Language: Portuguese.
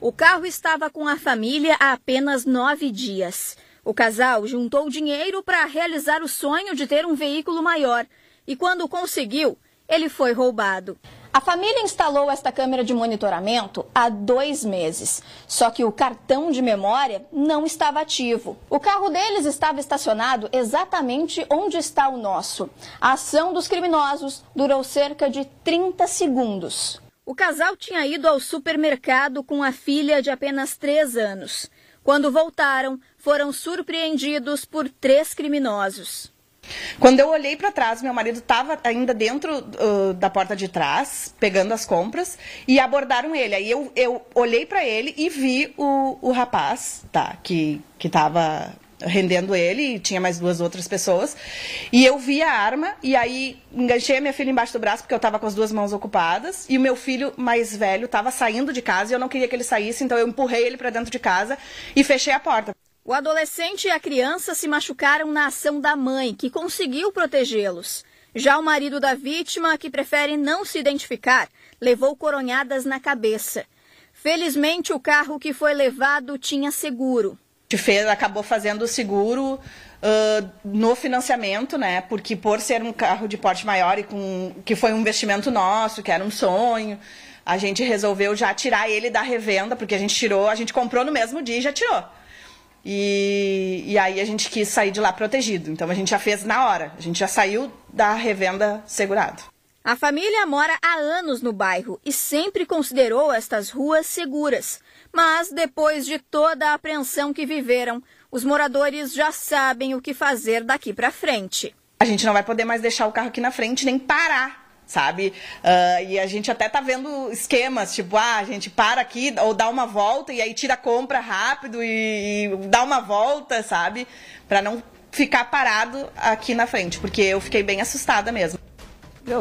O carro estava com a família há apenas nove dias. O casal juntou dinheiro para realizar o sonho de ter um veículo maior. E quando conseguiu, ele foi roubado. A família instalou esta câmera de monitoramento há dois meses, só que o cartão de memória não estava ativo. O carro deles estava estacionado exatamente onde está o nosso. A ação dos criminosos durou cerca de 30 segundos. O casal tinha ido ao supermercado com a filha de apenas três anos. Quando voltaram, foram surpreendidos por três criminosos. Quando eu olhei para trás, meu marido estava ainda dentro uh, da porta de trás, pegando as compras, e abordaram ele. Aí eu, eu olhei para ele e vi o, o rapaz, tá, que, que rendendo ele e tinha mais duas outras pessoas. E eu vi a arma e aí enganchei a minha filha embaixo do braço porque eu estava com as duas mãos ocupadas e o meu filho mais velho estava saindo de casa e eu não queria que ele saísse, então eu empurrei ele para dentro de casa e fechei a porta. O adolescente e a criança se machucaram na ação da mãe, que conseguiu protegê-los. Já o marido da vítima, que prefere não se identificar, levou coronhadas na cabeça. Felizmente, o carro que foi levado tinha seguro gente fez, acabou fazendo o seguro uh, no financiamento, né? Porque por ser um carro de porte maior e com que foi um investimento nosso, que era um sonho, a gente resolveu já tirar ele da revenda, porque a gente tirou, a gente comprou no mesmo dia e já tirou. E, e aí a gente quis sair de lá protegido. Então a gente já fez na hora, a gente já saiu da revenda segurado. A família mora há anos no bairro e sempre considerou estas ruas seguras. Mas depois de toda a apreensão que viveram, os moradores já sabem o que fazer daqui para frente. A gente não vai poder mais deixar o carro aqui na frente nem parar sabe? Uh, e a gente até tá vendo esquemas, tipo, ah, a gente para aqui ou dá uma volta e aí tira a compra rápido e, e dá uma volta, sabe? Para não ficar parado aqui na frente, porque eu fiquei bem assustada mesmo.